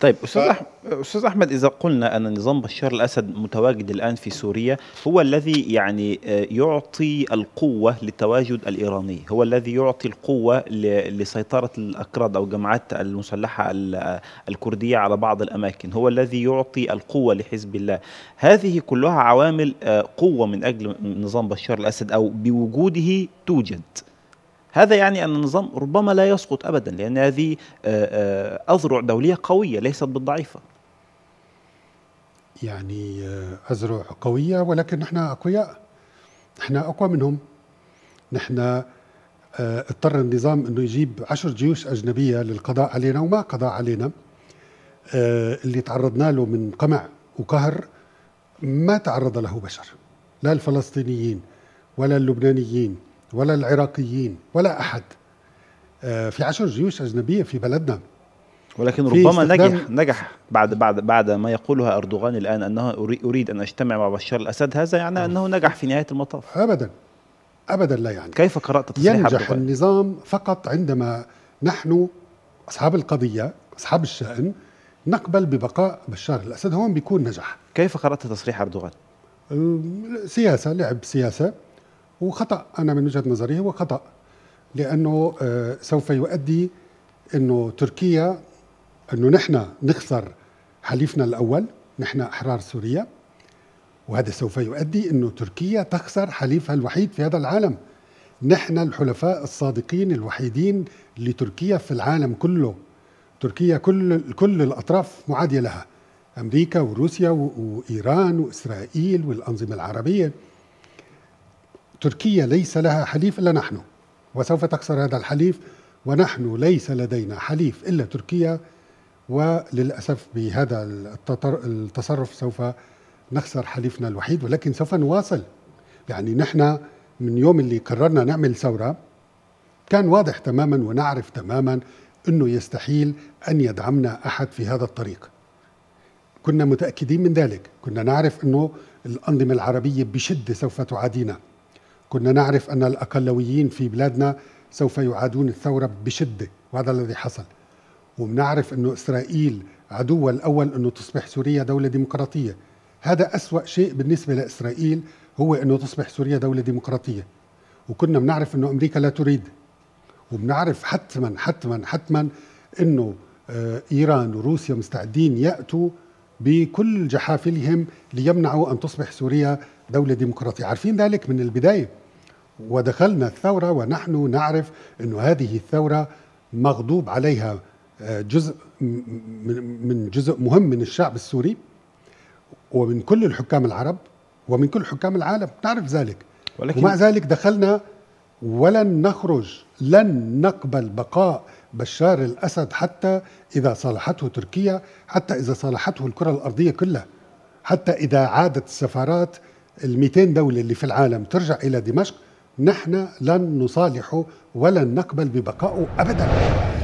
طيب استاذ ف... استاذ احمد اذا قلنا ان نظام بشار الاسد متواجد الان في سوريا هو الذي يعني آه، يعطي القوه للتواجد الايراني، هو الذي يعطي القوه لسيطره الاكراد او الجماعات المسلحه الكرديه على بعض الاماكن، هو الذي يعطي القوه لحزب الله، هذه كلها عوامل آه، قوه من اجل نظام بشار الاسد او بوجوده توجد. هذا يعني أن النظام ربما لا يسقط أبدا لأن هذه آه، آه، أذرع دولية قوية ليست بالضعيفة يعني آه، أذرع قوية ولكن نحن أقوياء نحن أقوى منهم نحن اضطر النظام أنه يجيب عشر جيوش أجنبية للقضاء علينا وما قضى علينا اللي تعرضنا له من قمع وقهر ما تعرض له بشر لا الفلسطينيين ولا اللبنانيين ولا العراقيين ولا أحد آه، في عشر جيوش أجنبية في بلدنا ولكن ربما نجح نجح بعد بعد بعد ما يقولها اردوغان الان انه اريد ان اجتمع مع بشار الاسد هذا يعني آه. انه نجح في نهايه المطاف ابدا ابدا لا يعني كيف قرات تصريح ينجح أردوغان؟ النظام فقط عندما نحن اصحاب القضيه اصحاب الشان نقبل ببقاء بشار الاسد هون بيكون نجح كيف قرات تصريح اردوغان؟ سياسه لعب سياسه وخطا انا من وجهه نظري هو خطا لانه آه، سوف يؤدي انه تركيا انه نحن نخسر حليفنا الاول نحن احرار سوريا وهذا سوف يؤدي انه تركيا تخسر حليفها الوحيد في هذا العالم نحن الحلفاء الصادقين الوحيدين لتركيا في العالم كله تركيا كل كل الاطراف معاديه لها امريكا وروسيا وايران واسرائيل والانظمه العربيه تركيا ليس لها حليف إلا نحن وسوف تكسر هذا الحليف ونحن ليس لدينا حليف إلا تركيا وللأسف بهذا التصرف سوف نخسر حليفنا الوحيد ولكن سوف نواصل يعني نحن من يوم اللي قررنا نعمل ثورة كان واضح تماما ونعرف تماما أنه يستحيل أن يدعمنا أحد في هذا الطريق كنا متأكدين من ذلك كنا نعرف أنه الأنظمة العربية بشدة سوف تعادينا كنا نعرف أن الأقلويين في بلادنا سوف يعادون الثورة بشدة وهذا الذي حصل وبنعرف أنه إسرائيل عدوها الأول أنه تصبح سوريا دولة ديمقراطية هذا أسوأ شيء بالنسبة لإسرائيل هو أنه تصبح سوريا دولة ديمقراطية وكنا بنعرف أنه أمريكا لا تريد وبنعرف حتما حتما حتما أنه آه، إيران وروسيا مستعدين يأتوا بكل جحافلهم ليمنعوا أن تصبح سوريا دولة ديمقراطية عارفين ذلك من البداية ودخلنا الثورة ونحن نعرف أن هذه الثورة مغضوب عليها آه، جزء من جزء مهم من الشعب السوري ومن كل الحكام العرب ومن كل حكام العالم نعرف ذلك ولكن ومع ذلك دخلنا ولن نخرج لن نقبل بقاء بشار الأسد حتى إذا صالحته تركيا حتى إذا صالحته الكرة الأرضية كلها حتى إذا عادت السفارات ال 200 دولة اللي في العالم ترجع إلى دمشق نحن لن نصالحه ولن نقبل ببقائه أبداً